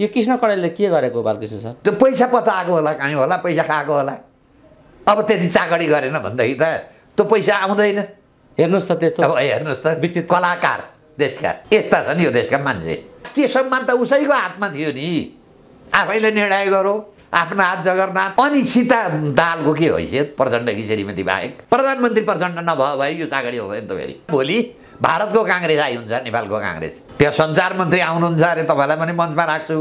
यो कृष्ण कडेलले के गरेको बालकृष्ण सर त्यो पैसा पचाएको होला कहीँ होला पैसा खाएको होला अब त्यति चाकडी गरेन भनेदेखि त त्यो पैसा आउँदैन हेर्नुहोस् त त्यस्तो अब हेर्नुहोस् त विचित कलाकार देशका यस्ता छन् यो देशका मान्छे त्यो सम्मान त उसैको हातमा थियो नि आफैले निर्णय गरौँ आफ्नो हात जगरनाथ अनि सीता दालको के हैसियत प्रचण्ड कि श्रीमती बाहेक प्रधानमन्त्री प्रचण्ड नभए भए यो चाकडी हुँदैन त फेरि भोलि भारतको काङ्ग्रेस आइ हुन्छ नेपालको काङ्ग्रेस त्यहाँ सञ्चार मन्त्री आउनुहुन्छ अरे तपाईँलाई पनि मञ्चमा राख्छु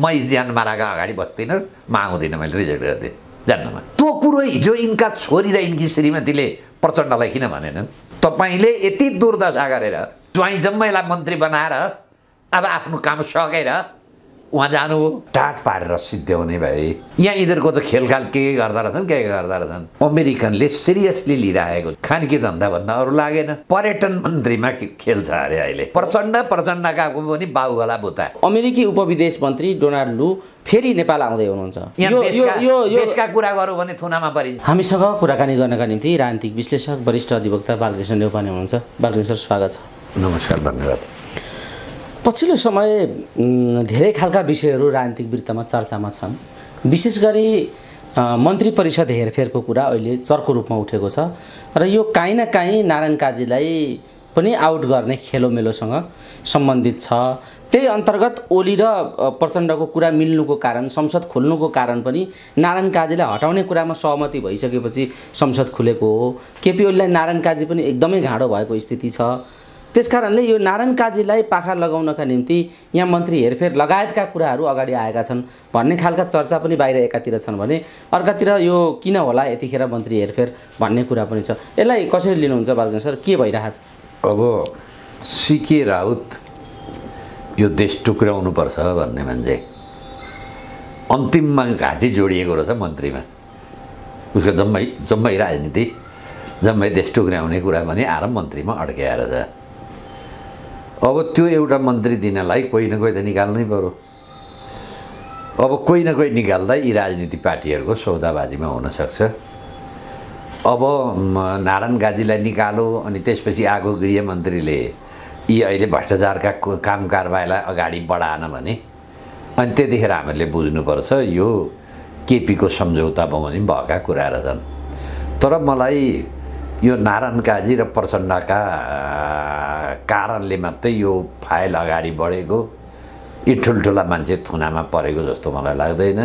म ज्यान माराको अगाडि बस्दिनँ म आउँदिनँ मैले रिजेक्ट गरिदिएँ जान्नमा त्यो कुरो हिजो यिनका छोरी र यिनकी श्रीमतीले प्रचण्डलाई किन भनेनन् तपाईँले यति दुर्दशा गरेर ज्वाइँ जम्मैलाई मन्त्री बनाएर अब आफ्नो काम सकेर उहाँ जानु टाट पारेर सिद्ध्याउने भए यहाँ यिनीहरूको त खेलखाल के के गर्दा रहेछन् के के गर्दा रहेछन् अमेरिकनले सिरियसली लिइरहेको खानकी धन्दा भन्दा अरू लागेन पर्यटन मन्त्रीमा खेल्छ अरे अहिले प्रचण्ड प्रचण्डका पनि बाहुला बुता अमेरिकी उपविदेश मन्त्री डोनाल्ड लु फेरि नेपाल आउँदै हुनुहुन्छ देशका कुरा गरौँ भने थुनामा परि हामीसँग कुराकानी गर्नका निम्ति राजनीतिक विश्लेषक वरिष्ठ अधिवक्ता बालकृष्ण नेपाली हुनुहुन्छ बालकृष्ण स्वागत छ नमस्कार धन्यवाद पछिल्लो समय धेरै खालका विषयहरू राजनीतिक वृत्तमा चर्चामा छन् विशेष गरी मन्त्री परिषद हेरफेरको कुरा अहिले चर्को रूपमा उठेको छ र यो काहीँ न काहीँ नारायण काजीलाई पनि आउट गर्ने खेलोमेलोसँग सम्बन्धित छ त्यही अन्तर्गत ओली र प्रचण्डको कुरा मिल्नुको कारण संसद खोल्नुको कारण पनि नारायण काजीलाई हटाउने कुरामा सहमति भइसकेपछि संसद खुलेको हो केपी ओलीलाई नारायण काजी पनि एकदमै घाँडो भएको स्थिति छ त्यसकारणले यो नारायण काजीलाई पाखा लगाउनका निम्ति यहाँ मन्त्री हेरफेर लगायतका कुराहरू अगाडि आएका छन् भन्ने खालका चर्चा पनि बाहिर एकातिर छन् भने अर्कातिर यो किन होला यतिखेर मन्त्री हेरफेर भन्ने कुरा पनि छ यसलाई कसरी लिनुहुन्छ बालकृष्ण सर के भइरहेछ अब सिके राउत यो देश टुक्राउनुपर्छ भन्ने मान्छे अन्तिममा घाँटी जोडिएको रहेछ मन्त्रीमा उसको जम्मै जम्मै राजनीति जम्मै देश टुक्राउने कुरा भने आएर मन्त्रीमा अड्क्याएर छ अब त्यो एउटा मन्त्री दिनलाई कोही न कोही त निकाल्नै पऱ्यो अब कोही न कोही निकाल्दा यी राजनीति पार्टीहरूको सौदाबाजीमा हुनसक्छ अब नारायण गाजीलाई निकालो अनि त्यसपछि आएको गृहमन्त्रीले यी अहिले भ्रष्टाचारका काम कारबाहीलाई अगाडि बढाएन भने अनि त्यतिखेर हामीहरूले बुझ्नुपर्छ यो केपीको सम्झौता भने भएका कुरा रहेछन् तर मलाई यो नारायण काजी र प्रचण्डका कारणले मात्रै यो फाइल अगाडि बढेको यी ठुल्ठुला मान्छे थुनामा परेको जस्तो मलाई लाग्दैन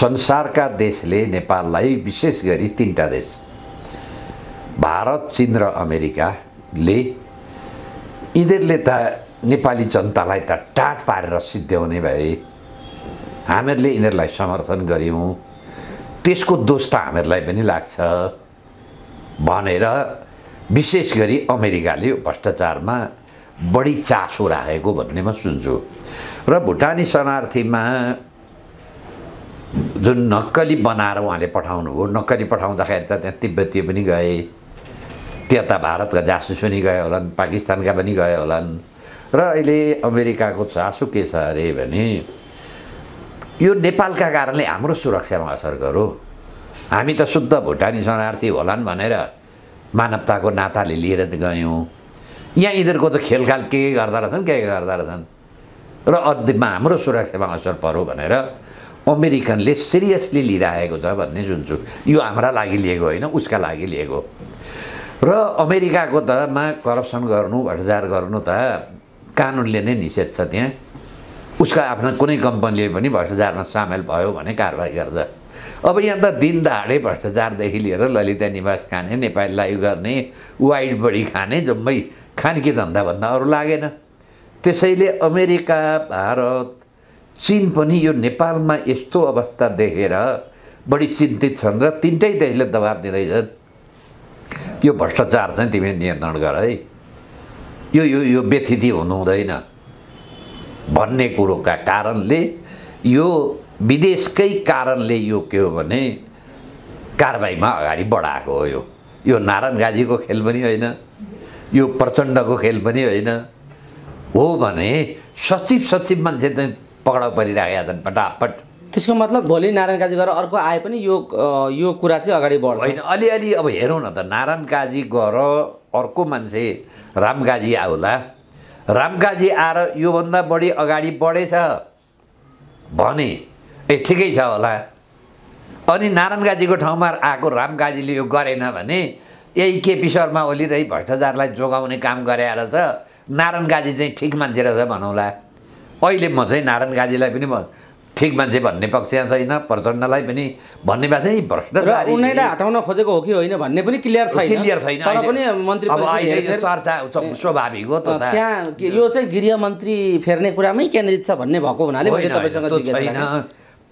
संसारका देशले नेपाललाई विशेष गरी तिनवटा देश भारत चिन र अमेरिकाले यिनीहरूले त नेपाली जनतालाई त टाट पारेर सिद्ध्याउने भए हामीहरूले यिनीहरूलाई समर्थन गऱ्यौँ त्यसको दोष त हामीहरूलाई पनि लाग्छ भनेर विशेष गरी अमेरिकाले भ्रष्टाचारमा बढी चासो राखेको भन्ने म सुन्छु र भुटानी शरणार्थीमा जुन नक्कली बनाएर उहाँले पठाउनुभयो नक्कली पठाउँदाखेरि त त्यहाँ तिब्बती पनि गए त्यता भारतका जासुस पनि गए होलान् पाकिस्तानका पनि गए होलान् र अहिले अमेरिकाको चासो के छ अरे भने यो नेपालका कारणले हाम्रो सुरक्षामा असर गरौँ हामी त शुद्ध भुटानी शरणार्थी होलान् भनेर मानवताको नाताले लिएर गयौँ यहाँ यिनीहरूको त खेलखाल के के गर्दा रहेछन् के के गर्दा रहेछन् र अध्यमा हाम्रो सुरक्षामा असर परो भनेर अमेरिकनले सिरियसली लिइरहेको छ भन्ने सुन्छु यो हाम्रा लागि लिएको होइन उसका लागि लिएको र अमेरिकाको मा करप्सन गर्नु भ्रष्टाचार गर्नु त कानुनले नै निषेध छ त्यहाँ उसका आफ्ना कुनै कम्पनीले पनि भ्रष्टाचारमा सामेल भयो भने कारवाही गर्छ अब यहाँ त दिन दाडे भ्रष्टाचारदेखि लिएर ललिता निवास खाने नेपाली लाइभ गर्ने वाइड बडी खाने जम्मै खानकी धन्दाभन्दा अरू लागेन त्यसैले अमेरिका भारत चिन पनि यो नेपालमा यस्तो अवस्था देखेर बढी चिन्तित छन् र तिनटै देशले दबाब दिँदैछन् यो भ्रष्टाचार चाहिँ तिमी नियन्त्रण गर है यो यो यो व्यथिति हुनु हुँदैन भन्ने कुरोका कारणले यो विदेशकै कारणले यो के हो भने कारबाहीमा अगाडि बढाएको हो यो यो नारायण गाजीको खेल पनि होइन यो प्रचण्डको खेल पनि होइन हो भने सचिव सचिव मान्छे चाहिँ पक्राउ परिरहेका छन् फटाफट त्यसको मतलब भोलि नारायण काजी गएर अर्को आए पनि यो यो कुरा चाहिँ अगाडि बढ्छ होइन अलिअलि अब हेरौँ न त नारायण काजी गएर अर्को मान्छे रामकाजी आउला रामकाजी आएर योभन्दा बढी अगाडि बढेछ भने ए ठिकै छ होला अनि नारायण गाजीको ठाउँमा आएको गाजीले यो गरेन भने यही केपी शर्मा ओली र यही भ्रष्टाचारलाई जोगाउने काम गरेर त नारायण गाजी चाहिँ ठिक मान्छे रहेछ भनौँला अहिले म चाहिँ नारायण गाजीलाई पनि ठिक मान्छे भन्ने पक्ष छैन प्रचण्डलाई पनि भन्ने बात चाहिँ भ्रष्टाचार उनीहरूलाई हटाउन खोजेको हो कि होइन भन्ने पनि क्लियर छैन क्लियर छैन तर पनि मन्त्री चर्चा स्वाभाविक हो त त्यहाँ यो चाहिँ गृहमन्त्री फेर्ने कुरामै केन्द्रित छ भन्ने भएको हुनाले छैन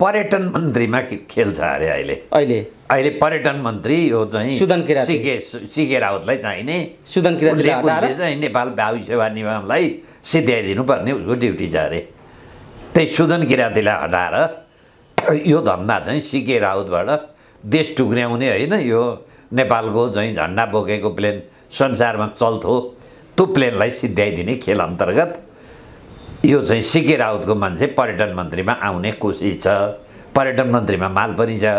पर्यटन मन्त्रीमा खेल्छ अरे अहिले अहिले अहिले पर्यटन मन्त्री यो चाहिँ सुदन किराती सिके सिके राउतलाई चाहिने सुदन किराँतीले चाहिँ नेपाल भावी सेवा निगमलाई सिध्याइदिनुपर्ने उसको ड्युटी छ अरे त्यही सुदन किराँतीलाई हटाएर यो धन्दा चाहिँ सिके राउतबाट देश टुक्र्याउने होइन यो नेपालको चाहिँ झन्डा बोकेको प्लेन संसारमा चल्थ्यो त्यो प्लेनलाई सिध्याइदिने खेल अन्तर्गत यो चाहिँ सिके राउतको मान्छे पर्यटन मन्त्रीमा आउने कोसिस छ पर्यटन मन्त्रीमा माल पनि छ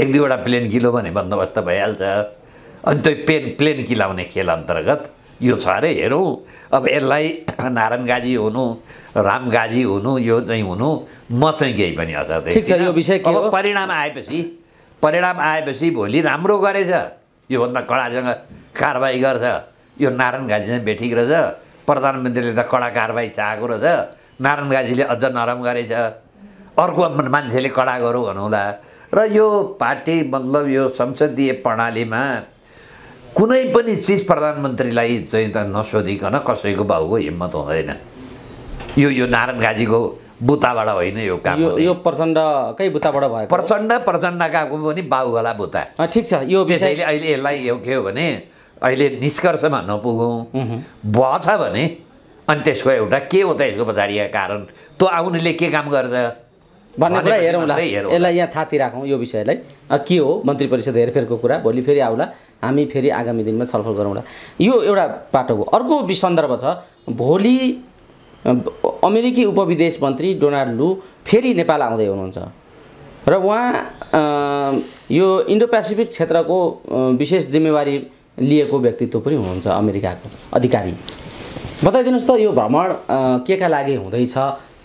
एक दुईवटा प्लेन किलो भने बन्दोबस्त भइहाल्छ अनि त्यो पेन प्लेन किलाउने खेल अन्तर्गत यो छ अरे हेरौँ अब यसलाई नारायण गाजी हुनु राम गाजी हुनु यो चाहिँ हुनु म चाहिँ केही पनि असर अब परिणाम आएपछि परिणाम आएपछि भोलि राम्रो गरेछ योभन्दा कडासँग कारवाही गर्छ यो नारायण गाजी चाहिँ बेठिक रहेछ प्रधानमन्त्रीले त कडा कारवाही चाहेको रहेछ नारायण गाजीले अझ नरम गरेछ अर्को मान्छेले कडा गरौँ भनौँला र यो पार्टी मतलब यो संसदीय प्रणालीमा कुनै पनि चिज प्रधानमन्त्रीलाई चाहिँ त नसोधिकन कसैको भाउको हिम्मत हुँदैन यो यो नारायण गाजीको बुताबाट होइन यो काम यो, यो प्रचण्डकै बुताबाट भयो प्रचण्ड प्रचण्डका पनि बाहुला बुता ठिक छ यो विषयले अहिले यसलाई यो के हो भने अहिले निष्कर्षमा नपुगौँ भछ भने अनि त्यसको एउटा के हो त यसको पछाडिका कारण त्यो आउनेले के काम गर्छ भन्ने कुरा हेरौँला यसलाई यहाँ थाती राखौँ यो विषयलाई के हो मन्त्री परिषद हेरफेरको कुरा भोलि फेरि आउला हामी फेरि आगामी दिनमा छलफल गरौँला यो एउटा पाटो हो अर्को सन्दर्भ छ भोलि अमेरिकी उपविदेश मन्त्री डोनाल्ड लु फेरि नेपाल आउँदै हुनुहुन्छ र उहाँ यो इन्डो पेसिफिक क्षेत्रको विशेष जिम्मेवारी लिएको व्यक्तित्व पनि हुनुहुन्छ अमेरिकाको अधिकारी बताइदिनुहोस् त यो भ्रमण के का लागि हुँदैछ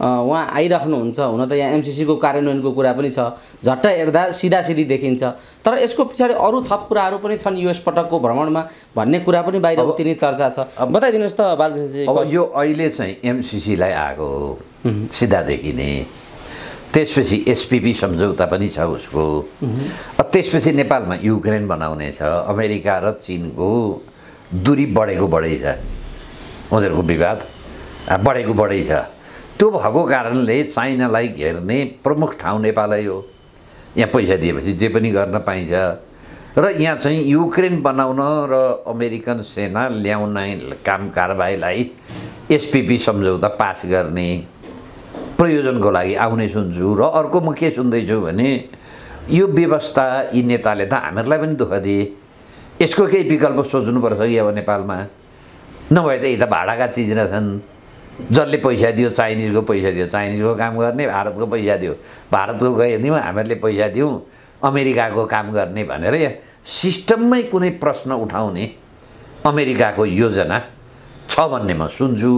उहाँ आइराख्नुहुन्छ हुन त यहाँ एमसिसीको कार्यान्वयनको कुरा पनि छ झट्ट हेर्दा सिधा सिधी देखिन्छ तर यसको पछाडि अरू थप कुराहरू पनि छन् यो पटकको भ्रमणमा भन्ने कुरा पनि बाहिर उति नै चर्चा छ बताइदिनुहोस् त बालकृष्ण अब यो अहिले चाहिँ एमसिसीलाई आएको सिधा देखिने त्यसपछि एसपिपी सम्झौता पनि छ उसको त्यसपछि नेपालमा युक्रेन बनाउने छ अमेरिका र चिनको दुरी बढेको बढै छ उनीहरूको विवाद बढेको बढै छ त्यो भएको कारणले चाइनालाई घेर्ने प्रमुख ठाउँ नेपालै हो यहाँ पैसा दिएपछि जे पनि गर्न पाइन्छ र यहाँ चाहिँ युक्रेन बनाउन र अमेरिकन सेना ल्याउने काम कारबाहीलाई एसपिपी सम्झौता पास गर्ने प्रयोजनको लागि आउने सुन्छु र अर्को म के सुन्दैछु भने यो व्यवस्था यी नेताले त हामीहरूलाई पनि दुःख दिए यसको केही विकल्प सोच्नुपर्छ कि अब नेपालमा नभए त यी त भाडाका चिज रहेछन् जसले पैसा दियो चाइनिजको पैसा दियो चाइनिजको काम गर्ने भारतको पैसा दियो भारतको दिउँ हामीहरूले पैसा दिउँ अमेरिकाको काम गर्ने भनेर सिस्टममै कुनै प्रश्न उठाउने अमेरिकाको योजना छ भन्ने म सुन्छु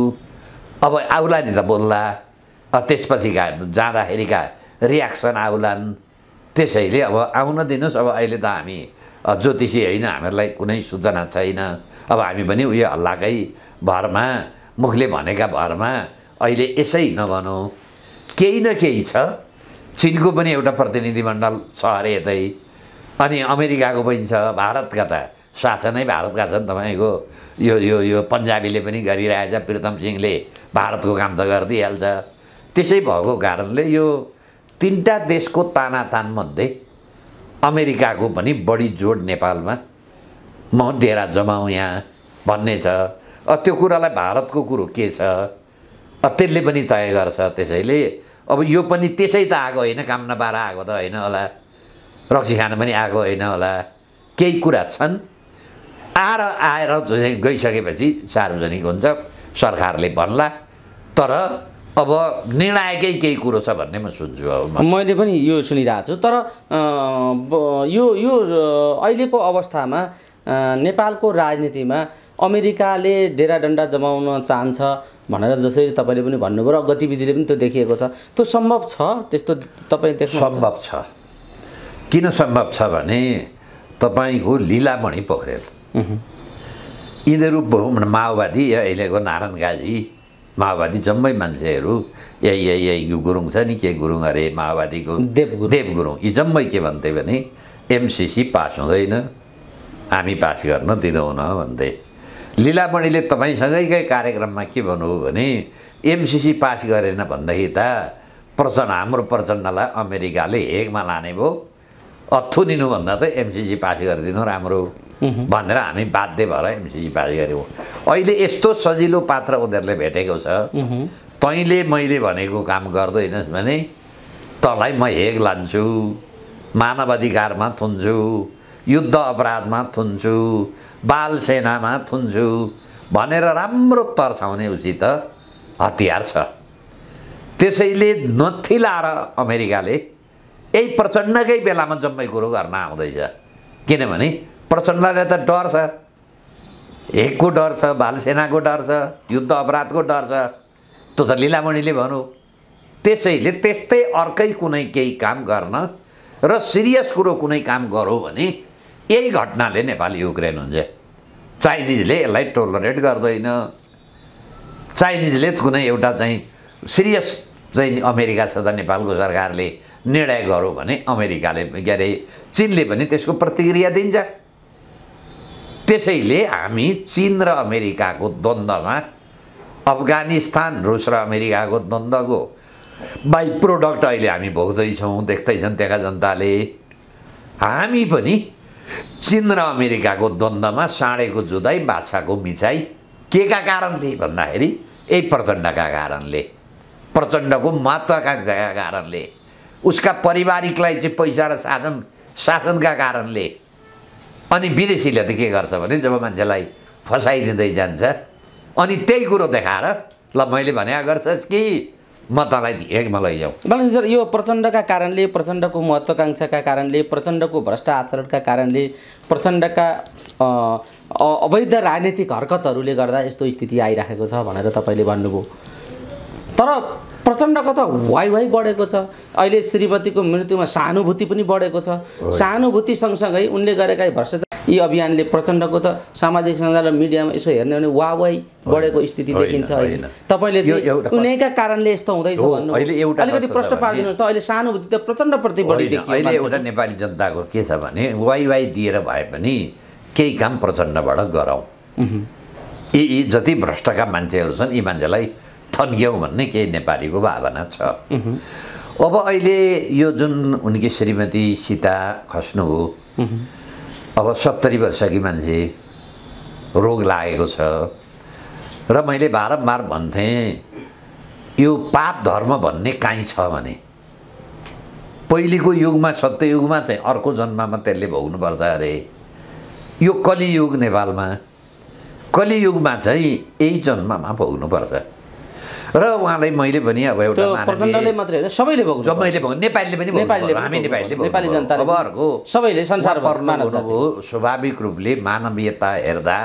अब आउला नि त बोल्ला त्यसपछि त्यसपछिका जाँदाखेरिका रियाक्सन आउलान् त्यसैले अब आउन दिनुहोस् अब अहिले त हामी ज्योतिषी होइन हामीहरूलाई कुनै सूचना छैन अब हामी पनि उयो हल्लाकै भरमा मुखले भनेका भरमा अहिले यसै नभनौँ केही न केही छ चिनको पनि एउटा प्रतिनिधिमण्डल छ अरे यतै अनि अमेरिकाको पनि छ भारतका त शासनै भारतका छन् तपाईँको यो यो यो पन्जाबीले पनि गरिरहेछ प्रितम सिंहले भारतको काम त गरिदिइहाल्छ त्यसै भएको कारणले यो तिनवटा देशको तानातानमध्ये अमेरिकाको पनि बढी जोड नेपालमा म डेरा जमाउँ यहाँ भन्ने छ त्यो कुरालाई भारतको कुरो के छ त्यसले पनि तय गर्छ त्यसैले अब यो पनि त्यसै त आएको होइन काम नपाएर आएको त होइन होला रक्सी खान पनि आएको होइन होला केही कुरा छन् आएर आएर गइसकेपछि सार्वजनिक हुन्छ सरकारले भन्ला तर अब निर्णायकै केही कुरो छ भन्ने म सुन्छु अब मैले पनि यो सुनिरहेको छु तर यो यो अहिलेको अवस्थामा नेपालको राजनीतिमा अमेरिकाले डेरा डन्डा जमाउन चाहन्छ भनेर जसरी तपाईँले पनि भन्नुभयो र गतिविधिले पनि त्यो देखिएको छ त्यो सम्भव छ त्यस्तो तपाईँ त्यस्तो सम्भव छ किन सम्भव छ भने तपाईँको लिलामणि पोखरेल यिनीहरू माओवादी या अहिलेको नारायण गाजी माओवादी जम्मै मान्छेहरू ए यही गुरुङ छ नि के गुरुङ अरे माओवादीको देव देव गुरुङ यी जम्मै के भन्थे भने एमसिसी पास हुँदैन हामी पास गर्न दिँदैनौँ भन्थे लिलामणिले तपाईँसँगैकै कार्यक्रममा के भन्नुभयो भने एमसिसी पास गरेन भन्दाखेरि त प्रचण्ड हाम्रो प्रचण्डलाई अमेरिकाले हेगमा लाने भयो अथुनिनुभन्दा त एमसिसी पास गरिदिनु राम्रो भनेर हामी बाध्य भएर एमसिसी पास गऱ्यौँ अहिले यस्तो सजिलो पात्र उनीहरूले भेटेको छ तैँले मैले भनेको काम गर्दैनस् भने तँलाई म हेग लान्छु मानव अधिकारमा थुन्छु युद्ध अपराधमा थुन्छु बाल सेनामा थुन्छु भनेर राम्रो तर्साउने उसित हतियार छ त्यसैले नथिलाएर अमेरिकाले यही प्रचण्डकै बेलामा जम्मै कुरो गर्न आउँदैछ किनभने प्रचण्डले त डर छ एकको डर छ भालसेनाको डर छ युद्ध अपराधको डर छ त्यो त लिलामणिले भनौँ त्यसैले त्यस्तै अर्कै कुनै केही काम गर्न र सिरियस कुरो कुनै काम गरौँ भने यही घटनाले नेपाल युक्रेन हुन्छ चाइनिजले यसलाई टोलरेट गर्दैन चाइनिजले कुनै एउटा चाहिँ सिरियस चाहिँ अमेरिका त नेपालको सरकारले निर्णय गरौँ भने अमेरिकाले के अरे चिनले पनि त्यसको प्रतिक्रिया दिन्छ त्यसैले हामी चिन र अमेरिकाको द्वन्द्वमा अफगानिस्तान रुस र अमेरिकाको द्वन्द्वको बाई प्रोडक्ट अहिले हामी भोग्दैछौँ देख्दैछन् त्यहाँका जनताले हामी पनि चिन र अमेरिकाको द्वन्द्वमा साँडेको जुदाई बाछाको मिचाइ के का कारणले भन्दाखेरि यही प्रचण्डका कारणले प्रचण्डको महत्त्वकाङ्क्षाका कारणले उसका पारिवारिकलाई चाहिँ पैसा र साधन साधनका कारणले अनि विदेशीले त के गर्छ भने जब मान्छेलाई फसाइदिँदै जान्छ अनि त्यही कुरो देखाएर ल मैले भने गर्छस् कि म तँलाई एकमा लैजाउँ बालकृष्ण सर यो प्रचण्डका कारणले प्रचण्डको महत्त्वाकाङ्क्षाका कारणले प्रचण्डको भ्रष्ट आचरणका कारणले प्रचण्डका अवैध राजनीतिक हरकतहरूले गर्दा यस्तो स्थिति आइराखेको छ भनेर तपाईँले भन्नुभयो तर प्रचण्डको त वाइ वाइ बढेको छ अहिले श्रीमतीको मृत्युमा सहानुभूति पनि बढेको छ सहानुभूति सँगसँगै उनले गरेका भ्रष्टाचार यी अभियानले प्रचण्डको त सामाजिक सञ्जाल र मिडियामा यसो हेर्ने भने वा वाइ बढेको स्थिति देखिन्छ अहिले तपाईँले कुनैका कारणले यस्तो हुँदैछ अलिकति प्रश्न पारिदिनुहोस् त अहिले सहानुभूति त प्रचण्डप्रति बढी अहिले एउटा नेपाली जनताको के छ भने वाइ वाइ दिएर भए पनि केही काम प्रचण्डबाट गरौँ यी यी जति भ्रष्टका मान्छेहरू छन् यी मान्छेलाई थन्क्यौँ भन्ने केही नेपालीको भावना छ अब अहिले यो जुन उनकी श्रीमती सीता खस्नु खस्नुभयो अब सत्तरी वर्षकी मान्छे रोग लागेको छ र मैले बारम्बार भन्थेँ यो पाप धर्म भन्ने काहीँ छ भने पहिलेको युगमा सत्ययुगमा चाहिँ अर्को जन्ममा त्यसले भोग्नुपर्छ अरे यो कलियुग नेपालमा कलियुगमा चाहिँ यही जन्ममा भोग्नुपर्छ र उहाँलाई मैले भने अब एउटा स्वाभाविक रूपले मानवीयता हेर्दा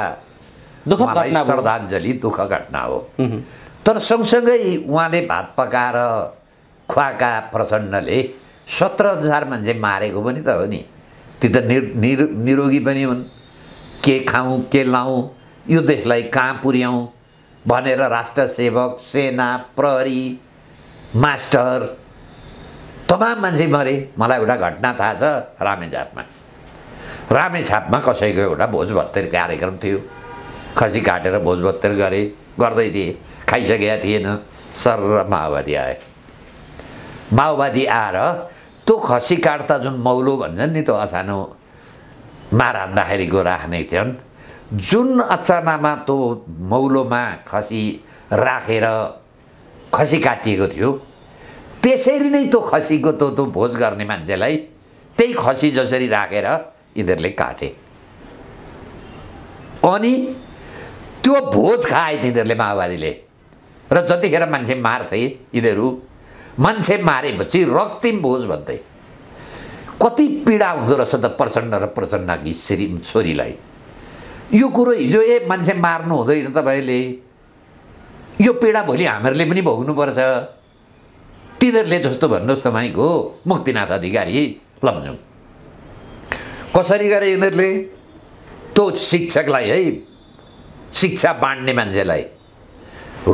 श्रद्धाञ्जली दुःख घटना हो तर सँगसँगै उहाँले भात पकाएर खुवाका प्रचण्डले सत्र हजार मान्छे मारेको पनि त हो नि ती त निर निरोगी पनि हुन् के खाउँ के लाउँ यो देशलाई कहाँ पुर्याउँ भनेर राष्ट्र सेवक सेना प्रहरी मास्टर तमाम मान्छे मरे मलाई एउटा घटना थाहा छ रामेछापमा रामेछापमा कसैको एउटा भोजभत्तेर कार्यक्रम थियो खसी काटेर भोजभत्तेर गरे गर्दै थिए खाइसकेका थिएन सर र माओवादी आए माओवादी आएर त्यो खसी काट्दा जुन मौलो भन्छन् नि त्यो अथानो मार हान्दाखेरिको राख्ने थिएन जुन अचानामा त्यो मौलोमा खसी राखेर रा, खसी काटिएको थियो त्यसरी नै त्यो खसीको त्यो त्यो भोज गर्ने मान्छेलाई त्यही खसी जसरी राखेर रा, यिनीहरूले काटे अनि त्यो भोज खाए तिनीहरूले माओवादीले र जतिखेर मान्छे मार्थे यिनीहरू मान्छे मारेपछि रक्तिम भोज भन्थे कति पीडा हुँदो रहेछ त प्रचण्ड र प्रचण्डकी श्री छोरीलाई यो कुरो हिजो ए मान्छे मार्नु हुँदैन तपाईँले यो पीडा भोलि हामीहरूले पनि भोग्नुपर्छ तिनीहरूले जस्तो भन्नुहोस् तपाईँको मुक्तिनाथ अधिकारी लम्जाउँ कसरी गरे यिनीहरूले त्यो शिक्षकलाई है शिक्षा बाँड्ने मान्छेलाई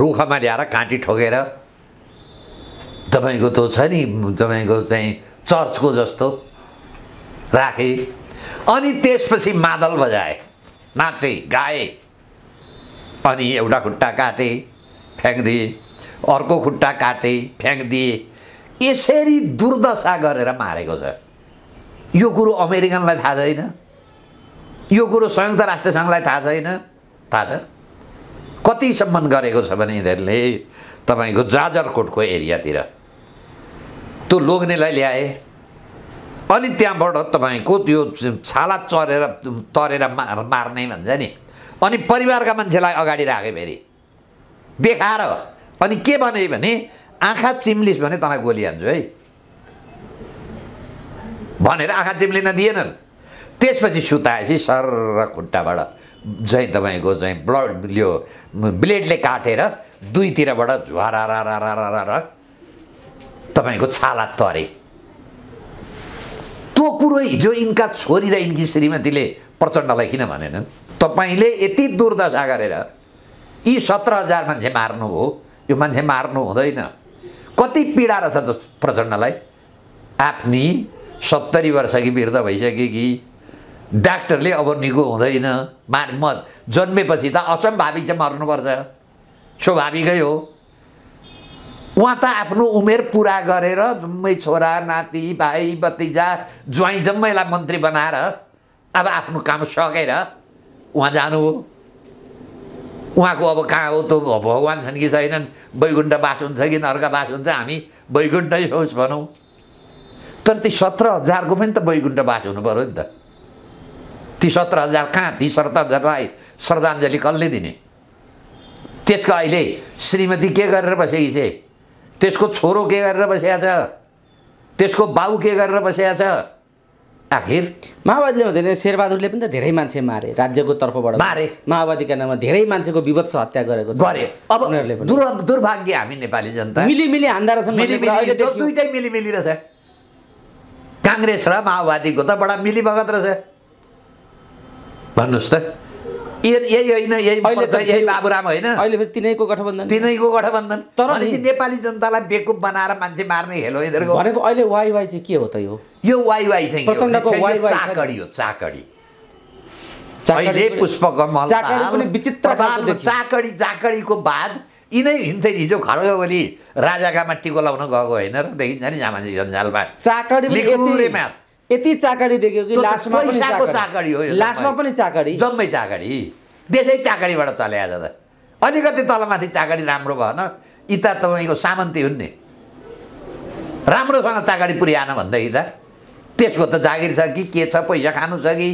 रुखमा ल्याएर काँटी ठोकेर तपाईँको त्यो छ नि तपाईँको चाहिँ चर्चको जस्तो राखे अनि त्यसपछि मादल बजाए नाचे गाए अनि एउटा खुट्टा काटे फ्याँकिदिए अर्को खुट्टा काटे फ्याँकिदिए यसरी दुर्दशा गरेर मारेको छ यो कुरो अमेरिकनलाई थाहा छैन यो कुरो संयुक्त राष्ट्रसङ्घलाई थाहा छैन थाहा छ कतिसम्म गरेको छ भने यिनीहरूले तपाईँको जाजरकोटको एरियातिर त्यो लोग्नेलाई ल्याए अनि त्यहाँबाट तपाईँको त्यो छाला चरेर तरेर मार मार्ने भन्छ नि अनि परिवारका मान्छेलाई अगाडि राख्यो फेरि देखाएर अनि के भने भने आँखा चिम्लिस भने तँलाई गोली हान्छु है भनेर आँखा चिम्लिन दिएनन् त्यसपछि सुताएपछि सर र खुट्टाबाट चाहिँ तपाईँको चाहिँ ब्लड यो ब्लेडले काटेर दुईतिरबाट र तपाईँको छाला तरे कुरो हिजो यिनका छोरी र यिनकी श्रीमतीले प्रचण्डलाई किन भनेनन् तपाईँले यति दुर्दशा गरेर यी सत्र हजार मान्छे मार्नु मार्नुभयो यो मान्छे मार्नु हुँदैन कति पीडा रहेछ प्रचण्डलाई आफ्नी सत्तरी वर्ष कि वृद्ध कि डाक्टरले अब निको हुँदैन मार म जन्मेपछि त असम्भावी चाहिँ मर्नुपर्छ स्वाभाविकै हो उहाँ त आफ्नो उमेर पुरा गरेर जम्मै छोरा नाति भाइ भतिजा ज्वाइँ जम्मैलाई मन्त्री बनाएर अब आफ्नो काम सकेर उहाँ जानुभयो उहाँको अब कहाँ हो त भगवान् छन् कि छैनन् वैकुण्ठ बास हुन्छ कि बास हुन्छ हामी वैकुण्ठै होस् भनौँ तर ती सत्र हजारको पनि त वैकुण्ठ बास हुनु पऱ्यो नि त ती सत्र हजार कहाँ ती सत्र हजारलाई श्रद्धाञ्जली कसले दिने त्यसको अहिले श्रीमती के गरेर बसेकी चाहिँ त्यसको छोरो के गरेर बसिया छ त्यसको बाउ के गरेर बसिया छ आखिर माओवादीले भन्दैन शेरबहादुरले पनि त धेरै मान्छे मारे राज्यको तर्फबाट मारे माओवादीका नाममा धेरै मान्छेको विभत्स हत्या गरेको गरे अब उनीहरूले दुर्भाग्य हामी नेपाली जनता मिलिमिली हान्दा रहेछ दुइटै मिलिमिली रहेछ काङ्ग्रेस र माओवादीको त बडा मिलिभगत रहेछ भन्नुहोस् त यही होइन यही यही बाबुराम होइन अहिले फेरि तिनैको गठबन्धन तिनैको गठबन्धन तर नेपाली जनतालाई बेकुप बनाएर मान्छे मार्ने हेलो यिनीहरूको भनेको अहिले वाइ वाइ चाहिँ के हो त यो यो वाइ वाइ चाहिँ प्रचण्डको वाइ वाइ चाकडी हो चाकडी अहिले पुष्पकमल चाकडी चाकडीको बाज यिनै हिँड्थे हिजो खड्यो भोलि राजाकामा टिको लाउन गएको होइन र देखिन्छ नि सामाजिक जन्जालमा चाकडी यति चाकडी देख्यो कि लास्टमा पनि चाकडी हो लास्टमा पनि चाकडी जम्मै चाकडी देशै चाकडीबाट चले आज त अलिकति तलमाथि चाकडी राम्रो भएन इता तपाईँको सामन्ती हुन् नि राम्रोसँग चाकडी पुर्याएन भन्दै त त्यसको त जागिर छ कि के छ पैसा खानु छ कि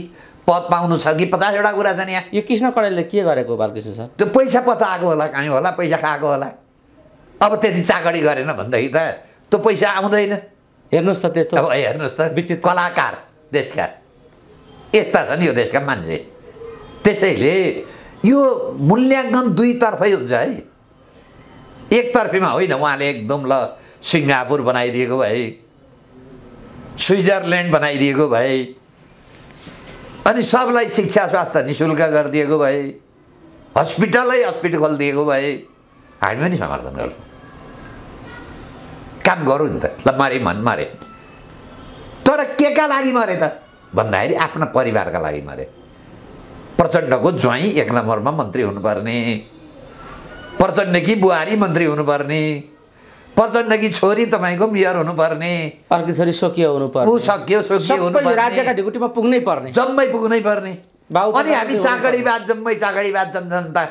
पद पाउनु छ कि पचासवटा कुरा छ नि यहाँ यो कृष्ण कडेलले के गरेको बालकृष्ण सर त्यो पैसा पचाएको होला कहीँ होला पैसा खाएको होला अब त्यति चाकडी गरेन भन्दै त त्यो पैसा आउँदैन हेर्नुहोस् त त्यस्तो अब हेर्नुहोस् त विचित्र कलाकार देशका यस्ता छन् यो देशका मान्छे त्यसैले यो मूल्याङ्कन दुईतर्फै हुन्छ है एकतर्फीमा होइन उहाँले एकदम ल सिङ्गापुर बनाइदिएको भए स्विजरल्यान्ड बनाइदिएको भए अनि सबलाई शिक्षा स्वास्थ्य नि शुल्क गरिदिएको भए हस्पिटलै हस्पिटल खोलिदिएको भए हामी पनि समर्थन गर्छौँ काम गरौँ नि त ल मरे भन् मरे तर के का लागि मरे त भन्दाखेरि आफ्ना परिवारका लागि मरे प्रचण्डको ज्वाइँ एक नम्बरमा मन्त्री हुनुपर्ने प्रचण्डकी बुहारी मन्त्री हुनुपर्ने प्रचण्डकी छोरी तपाईँको मेयर हुनुपर्ने अर्को छोरी हुनुपर्ने ऊ सकियो हुनुपर्ने राज्यका ढिकुटीमा पुग्नै पर्ने जम्मै पुग्नै पर्ने अनि हामी चाकडी बात जम्मै चाकडी बात जनजनता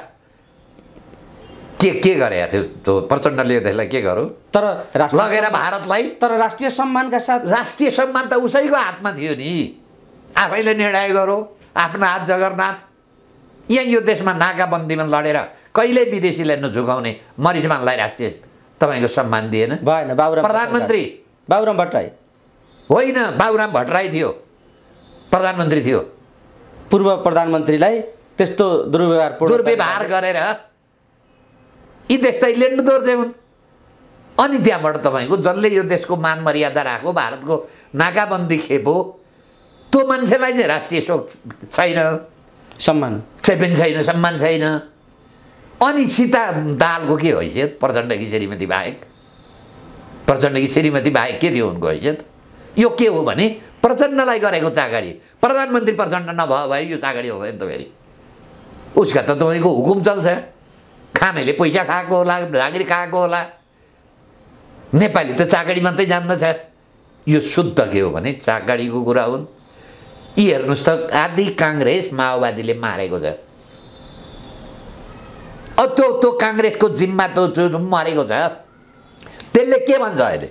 के के थियो त्यो प्रचण्डले त्यसलाई के गरौँ तर लगेर भारतलाई तर राष्ट्रिय सम्मानका साथ राष्ट्रिय सम्मान त उसैको हातमा थियो नि आफैले निर्णय गरौँ आफ्नो हात जगन्नाथ यहाँ यो देशमा नाकाबन्दीमा लडेर कहिले विदेशीलाई नझुकाउने मरिजमानलाई राष्ट्रिय तपाईँको सम्मान दिएन भएन बाबुराम प्रधानमन्त्री बाबुराम भट्टराई होइन बाबुराम भट्टराई थियो प्रधानमन्त्री थियो पूर्व प्रधानमन्त्रीलाई त्यस्तो दुर्व्यवहार दुर्व्यवहार गरेर यी देश त इङ्ल्यान्ड दोर्जे हुन् अनि त्यहाँबाट तपाईँको जसले यो देशको मान मर्यादा राखो भारतको नाकाबन्दी खेपो त्यो मान्छेलाई चाहिँ राष्ट्रिय शोक छैन सम्मान पनि छैन सम्मान छैन अनि सीता दालको के हैसियत प्रचण्ड कि श्रीमती बाहेक प्रचण्ड कि श्रीमती बाहेक के थियो उनको हैसियत यो के हो भने प्रचण्डलाई गरेको चाकडी प्रधानमन्त्री प्रचण्ड नभए भए यो चाकडी हो भने त फेरि उसका त तपाईँको हुकुम चल्छ खानेले पैसा खाएको होला ढाँग्री खाएको होला नेपाली त चाकडी मात्रै जान्दछ यो शुद्ध के हो भने चाकडीको कुरा हुन् यी हेर्नुहोस् त आदि काङ्ग्रेस माओवादीले मारेको छ अब त्यो त्यो काङ्ग्रेसको जिम्मा त मरेको छ त्यसले के भन्छ अहिले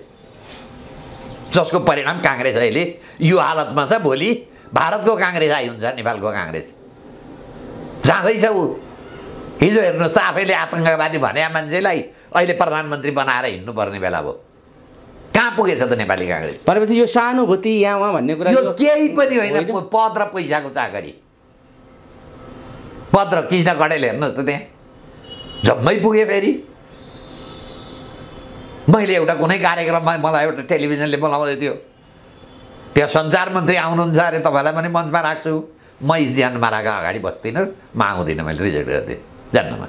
जसको परिणाम काङ्ग्रेस अहिले यो हालतमा छ भोलि भारतको काङ्ग्रेस आइ हुन्छ नेपालको काङ्ग्रेस जाँदैछ ऊ हिजो हेर्नुहोस् त आफैले आतङ्कवादी भने मान्छेलाई अहिले प्रधानमन्त्री बनाएर हिँड्नुपर्ने बेला भयो कहाँ पुगेछ त नेपाली काङ्ग्रेस भनेपछि यो सहानुभूति यहाँ उहाँ भन्ने कुरा यो केही पनि होइन पद र पैसाको चाकडी पद र किन कडेल हेर्नुहोस् त त्यहाँ जम्मै पुगेँ फेरि मैले एउटा कुनै कार्यक्रममा मलाई एउटा टेलिभिजनले बोलाउँदै थियो त्यहाँ सञ्चार मन्त्री आउनुहुन्छ अरे तपाईँलाई पनि मञ्चमा राख्छु म इज्यान राख अगाडि बस्दिनँ म आउँदिनँ मैले रिजेक्ट गरिदिएँ जान्नमा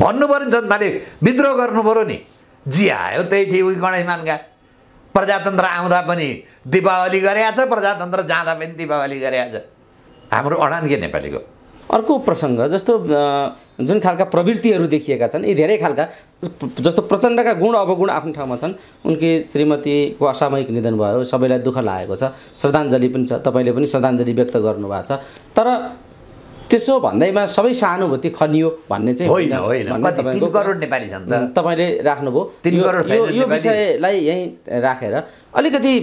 भन्नु पऱ्यो नि जनताले विद्रोह गर्नु पऱ्यो नि आयो त्यही ठिक उही गणेशमानका प्रजातन्त्र आउँदा पनि दिपावली गरे आज प्रजातन्त्र जाँदा पनि दिपावली गरे आज हाम्रो अडान के नेपालीको अर्को प्रसङ्ग जस्तो जुन खालका प्रवृत्तिहरू देखिएका छन् यी धेरै खालका जस्तो प्रचण्डका गुण अवगुण आफ्नो ठाउँमा छन् उनकी श्रीमतीको असामयिक निधन भयो सबैलाई दुःख लागेको छ श्रद्धाञ्जली पनि छ तपाईँले पनि श्रद्धाञ्जली व्यक्त गर्नुभएको छ तर त्यसो भन्दैमा सबै सहानुभूति खनियो भन्ने चाहिँ होइन होइन तपाईँले राख्नुभयो यो विषयलाई यहीँ राखेर अलिकति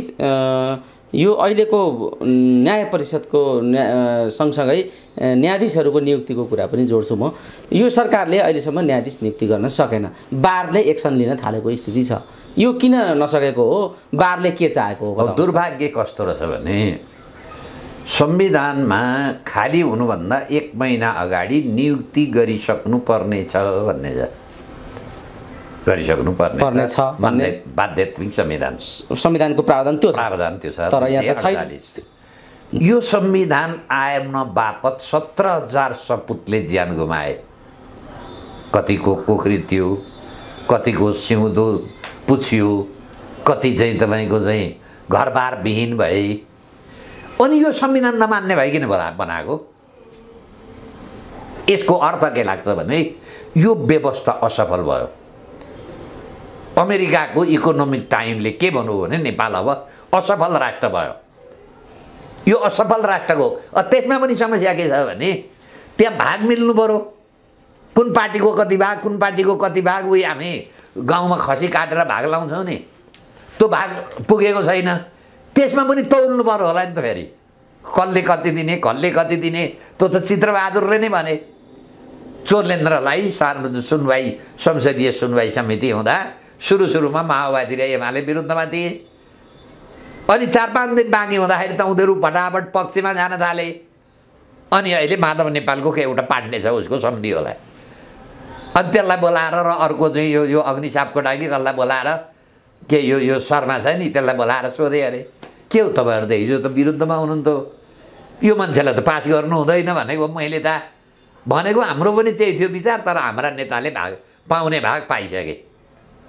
यो अहिलेको न्याय परिषदको सँगसँगै न्यायाधीशहरूको नियुक्तिको कुरा पनि जोड्छु म यो सरकारले अहिलेसम्म न्यायाधीश नियुक्ति गर्न सकेन बारले एक्सन लिन थालेको स्थिति छ यो किन नसकेको हो बारले के चाहेको हो दुर्भाग्य कस्तो रहेछ भने संविधानमा खाली हुनुभन्दा एक महिना अगाडि नियुक्ति भन्ने छ गरिसक्नु पर्ने भन्ने छ संविधान संविधानको प्रावधान त्यो प्रावधान त्यो छ तर यहाँ यो संविधान आएन बापत सत्र हजार सपुतले ज्यान गुमाए कतिको कोखरी थियो कतिको सिउँदो पुछ्यो कति चाहिँ तपाईँको चाहिँ घरबार विहीन भए अनि यो संविधान नमान्ने भइकन बना बनाएको यसको अर्थ के लाग्छ भने यो व्यवस्था असफल भयो अमेरिकाको इकोनोमिक टाइमले के भन्यो भने नेपाल अब असफल राष्ट्र भयो यो असफल राष्ट्रको त्यसमा पनि समस्या के छ भने त्यहाँ भाग मिल्नु पऱ्यो कुन पार्टीको कति भाग कुन पार्टीको कति भाग उयो हामी गाउँमा खसी काटेर भाग लाउँछौँ नि त्यो भाग पुगेको छैन त्यसमा पनि तौल्नु पर्यो होला नि त फेरि कसले कति दिने कसले कति दिने त्यो त चित्रबहादुरले नै भने चोरलेन्द्रलाई सार्वजनिक सुनवाई संसदीय सुनवाई समिति हुँदा सुरु सुरुमा माओवादी र एमाले विरुद्धमा दिए अनि चार पाँच दिन बाँकी हुँदाखेरि त उनीहरू फटाफट पक्षमा जान थाले अनि अहिले माधव नेपालको के एउटा पाट्ने छ उसको समिति होला अनि त्यसलाई बोलाएर र अर्को चाहिँ यो यो अग्निसापको लागि कसलाई बोलाएर के यो यो शर्मा छ नि त्यसलाई बोलाएर सोधेँ अरे के हो तपाईँहरू त हिजो त विरुद्धमा हुनुहुन्थ्यो यो मान्छेलाई त पास गर्नु हुँदैन भनेको मैले त भनेको हाम्रो पनि त्यही थियो विचार तर हाम्रा नेताले भाग पाउने भाग पाइसके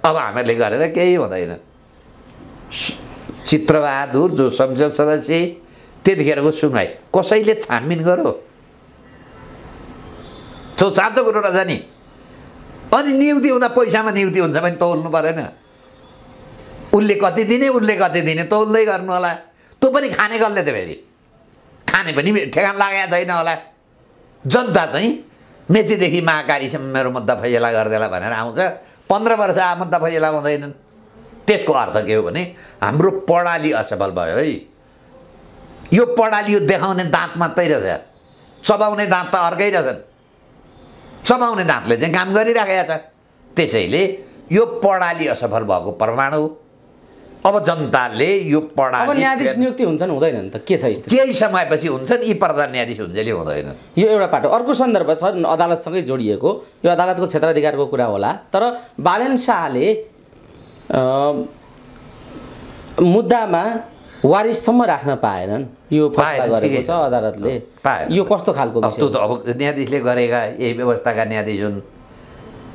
अब हामीहरूले गरेर केही हुँदैन चित्रबहादुर जो संसद सदस्य त्यतिखेरको सुनवाई कसैले छानबिन गरौ चौचातो कुरो रहेछ नि अनि नियुक्ति हुँदा पैसामा नियुक्ति हुन्छ भने तौल्नु परेन उसले कति दिने उसले कति दिने तँ उसले गर्नु होला तँ पनि खाने कसले त फेरि खाने पनि ठेगान लागेको छैन होला जनता चाहिँ मेचीदेखि महाकालीसम्म मेरो मुद्दा फैसला गरिदेला भनेर आउँछ पन्ध्र वर्ष आ मुद्दा फैसला हुँदैनन् त्यसको अर्थ के हो भने हाम्रो प्रणाली असफल भयो है यो प्रणाली यो देखाउने दाँत मात्रै रहेछ चबाउने दाँत त अर्कै रहेछन् चबाउने दाँतले चाहिँ काम गरिराखेको छ त्यसैले यो प्रणाली असफल भएको प्रमाण हो अब जनताले यो पढाइ न्यायाधीश नियुक्ति हुन्छ हुँदैन नि त के छ केही समयपछि हुन्छ यी प्रधान न्यायाधीश हुन्छले हुँदैन यो एउटा पाटो अर्को सन्दर्भ छ अदालतसँगै जोडिएको यो अदालतको क्षेत्राधिकारको कुरा होला तर बालेन शाहले मुद्दामा वारिससम्म राख्न पाएनन् यो फैसला गरेको छ अदालतले यो कस्तो खालको त्यो त अब न्यायाधीशले गरेका यही व्यवस्थाका न्यायाधीश हुन्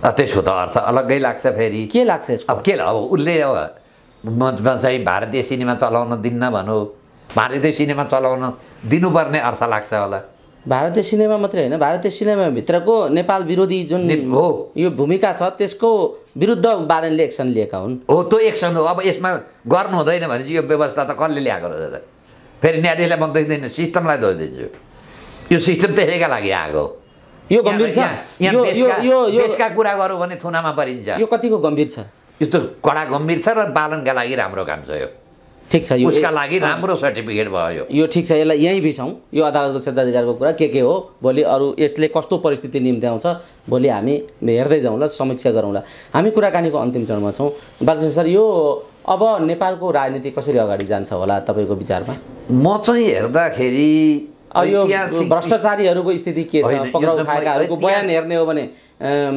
त्यसको त अर्थ अलग्गै लाग्छ फेरि के लाग्छ अब के अब उसले अब ममा चाहिँ भारतीय सिनेमा चलाउन दिन्न भनौँ भारतीय सिनेमा चलाउन दिनुपर्ने अर्थ लाग्छ होला भारतीय सिनेमा मात्रै होइन भारतीय सिनेमाभित्रको नेपाल विरोधी जुन हो यो भूमिका छ त्यसको विरुद्ध बारेले एक्सन लिएका हुन् हो त्यो एक्सन हो अब यसमा गर्नु हुँदैन भने चाहिँ यो व्यवस्था त कसले ल्याएको रहेछ फेरि न्यायाधीशलाई म देख्दैन सिस्टमलाई दोष दिन्छु यो सिस्टम त्यसैका लागि आएको यो गम्भीर छ देशका कुरा गरौँ भने थुनामा परिन्छ यो कतिको गम्भीर छ यस्तो कडा गम्भीर छ र पालनका लागि राम्रो काम छ यो ठिक छ यो उसका लागि राम्रो सर्टिफिकेट भयो यो ठिक छ यसलाई यहीँ बिर्सौँ यो अदालतको क्षेत्राधिकारको कुरा के के हो भोलि अरू यसले कस्तो परिस्थिति निम्ति आउँछ भोलि हामी हेर्दै जाउँला समीक्षा गरौँला हामी कुराकानीको अन्तिम चरणमा छौँ बालकृष्ण सर यो अब नेपालको राजनीति कसरी अगाडि जान्छ होला तपाईँको विचारमा म चाहिँ हेर्दाखेरि यो भ्रष्टाचारीहरूको स्थिति के छ पक्राउ खाएकाहरूको बयान हेर्ने हो भने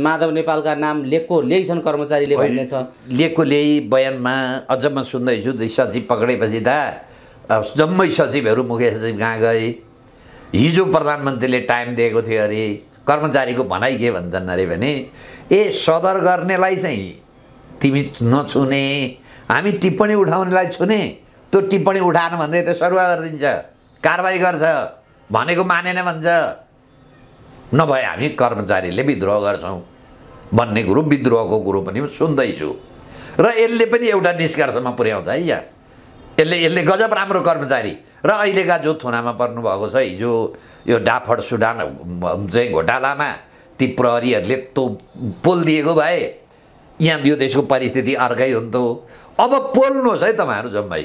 माधव नेपालका नाम लेखको लेई छन् कर्मचारीले भन्ने छ लेखको लेई बयानमा अझ म सुन्दैछु सचिव पक्रेपछि दा जम्मै सचिवहरू मुख्य सचिव कहाँ गए हिजो प्रधानमन्त्रीले टाइम दिएको थियो अरे कर्मचारीको भनाइ के भन्छन् अरे भने ए सदर गर्नेलाई चाहिँ तिमी नछुने हामी टिप्पणी उठाउनेलाई छुने त्यो टिप्पणी उठाएन भन्दै त्यो सरुवा गरिदिन्छ कारवाही गर्छ भनेको मानेन भन्छ नभए हामी कर्मचारीले विद्रोह गर्छौँ भन्ने कुरो विद्रोहको कुरो पनि सुन्दैछु र यसले पनि एउटा निष्कर्षमा पुर्याउँछ है यहाँ यसले यसले गजब राम्रो कर्मचारी र अहिलेका जो थुनामा पर्नुभएको छ हिजो यो डाफड सुडान चाहिँ घोटालामा ती प्रहरीहरूले तो पोल दिएको भए यहाँ यो देशको परिस्थिति अर्कै हुन्थ्यो अब पोल्नुहोस् है तपाईँहरू जम्मै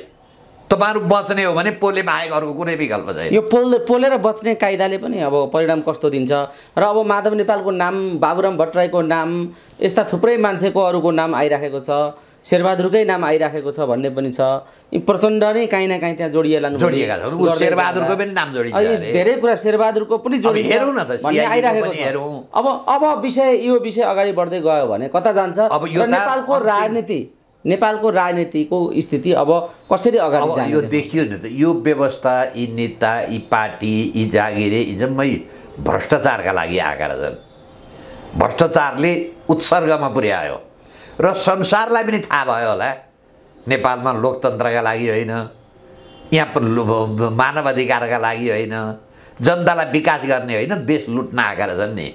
तपाईँहरू बच्ने हो भने पोले बाहेक अर्को कुनै विकल्प छैन यो पोल पोलेर बच्ने कायदाले पनि अब परिणाम कस्तो दिन्छ र अब माधव नेपालको नाम बाबुराम भट्टराईको नाम यस्ता थुप्रै मान्छेको अरूको नाम आइराखेको छ शेरबहादुरकै नाम आइराखेको छ भन्ने पनि छ प्रचण्ड नै काहीँ न काहीँ त्यहाँ जोडिएला शेरबहादुरको पनि नाम जोडियो धेरै कुरा शेरबहादुरको पनि जोडि हेरौँ न त आइराखेको अब अब विषय यो विषय अगाडि बढ्दै गयो भने कता जान्छ नेपालको राजनीति नेपालको राजनीतिको स्थिति अब कसरी अगाडि जाने यो देखियो नि त यो व्यवस्था यी नेता यी पार्टी यी जागिरे यी जम्मै भ्रष्टाचारका लागि आएका रहेछन् भ्रष्टाचारले उत्सर्गमा पुर्यायो र संसारलाई पनि थाहा भयो होला नेपालमा लोकतन्त्रका लागि होइन यहाँ मानव अधिकारका लागि होइन जनतालाई विकास गर्ने होइन देश लुट्न आएका रहेछन् नि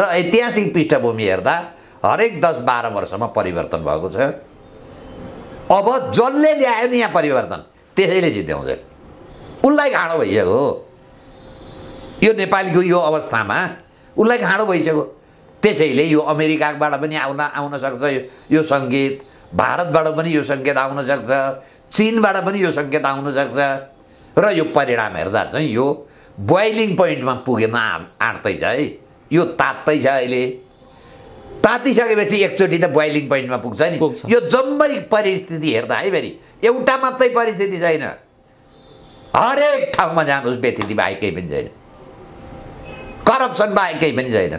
र ऐतिहासिक पृष्ठभूमि हेर्दा हरेक दस बाह्र वर्षमा परिवर्तन भएको छ अब जसले ल्यायो नि यहाँ परिवर्तन त्यसैले जित्याउँछ उसलाई घाँडो भइसक्यो यो नेपालीको यो अवस्थामा उसलाई घाँडो भइसक्यो त्यसैले यो अमेरिकाबाट पनि आउन आउन सक्छ यो यो सङ्गीत भारतबाट पनि यो सङ्केत आउन सक्छ चिनबाट पनि यो सङ्केत आउन सक्छ र यो परिणाम हेर्दा चाहिँ यो बोइलिङ पोइन्टमा पुगेन आँट्दैछ छ है यो तात्तै छ अहिले तातिसकेपछि एकचोटि त बोइलिङ पोइन्टमा पुग्छ नि यो जम्मै परिस्थिति हेर्दा है फेरि एउटा मात्रै परिस्थिति छैन हरेक ठाउँमा जानुहोस् व्यतिथिमा केही पनि छैन करप्सन बाहेक केही पनि छैन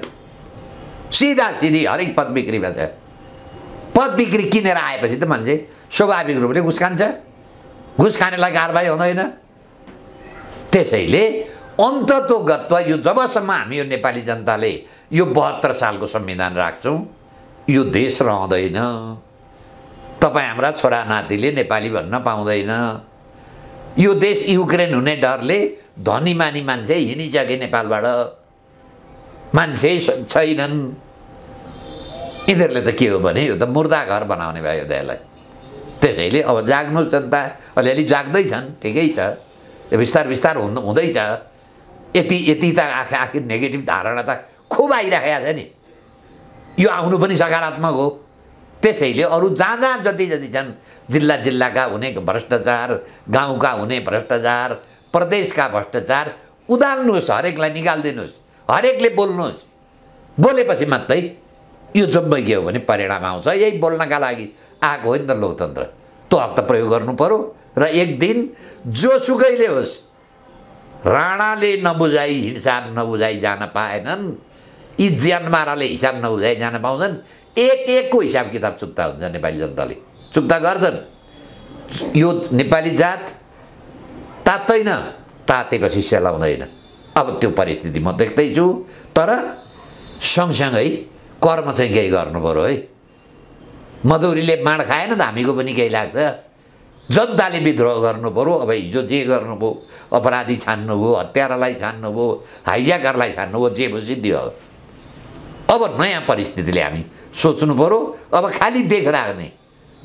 सिधा सिधी हरेक पद बिक्रीमा छ पद बिक्री किनेर आएपछि त मान्छे स्वाभाविक रूपले घुस खान्छ घुस खानेलाई कारवाही हुँदैन त्यसैले अन्तत्वगत्व यो जबसम्म हामी यो नेपाली जनताले यो बहत्तर सालको संविधान राख्छौँ यो देश रहँदैन तपाईँ हाम्रा छोरा नातिले नेपाली भन्न पाउँदैन यो देश युक्रेन हुने डरले धनी मानी मान्छे हिँडिसके नेपालबाट मान्छे छैनन् यिनीहरूले त के हो भने यो त मुर्दा घर बनाउने भयो अयोध्यालाई त्यसैले अब जाग्नु जनता अलिअलि जाग्दैछन् ठिकै छ बिस्तार बिस्तार हुँदैछ यति यति त आखिर नेगेटिभ धारणा त खुब आइराखेको छ नि यो आउनु पनि सकारात्मक हो त्यसैले अरू जहाँ जहाँ जति जति छन् जिल्ला जिल्लाका हुने भ्रष्टाचार गाउँका हुने भ्रष्टाचार प्रदेशका भ्रष्टाचार उदाल्नुहोस् हरेकलाई निकालिदिनुहोस् हरेकले बोल्नुहोस् बोलेपछि मात्रै यो जम्मै के हो भने परिणाम आउँछ यही बोल्नका लागि आएको हो नि त लोकतन्त्र त्यो हक त प्रयोग गर्नु पऱ्यो र एक दिन जोसुकैले होस् राणाले नबुझाइ हिंसा नबुझाइ जान पाएनन् यी ज्यानमाराले हिसाब नबुझाइ जान पाउँछन् एक एकको हिसाब किताब चुक्ता हुन्छ नेपाली जनताले चुक्ता गर्छन् यो नेपाली जात तात्तैन तातेपछि सेलाउँदैन अब त्यो परिस्थिति म देख्दैछु तर सँगसँगै कर्म चाहिँ केही गर्नु पऱ्यो है मधुरीले माड खाएन त हामीको पनि केही लाग्छ जनताले विद्रोह गर्नु गर्नुपऱ्यो अब हिजो जे गर्नुभयो अपराधी छान्नुभयो हत्यारालाई छान्नुभयो हाइज्याकरलाई छान्नुभयो जे सिद्धि हो अब नयाँ परिस्थितिले हामी सोच्नु पऱ्यो अब खालि देश राख्ने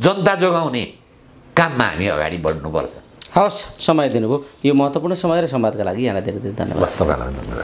जनता जोगाउने काममा हामी अगाडि बढ्नुपर्छ हवस् समय दिनुभयो यो महत्त्वपूर्ण समय र संवादका लागि यहाँलाई धेरै धेरै धन्यवाद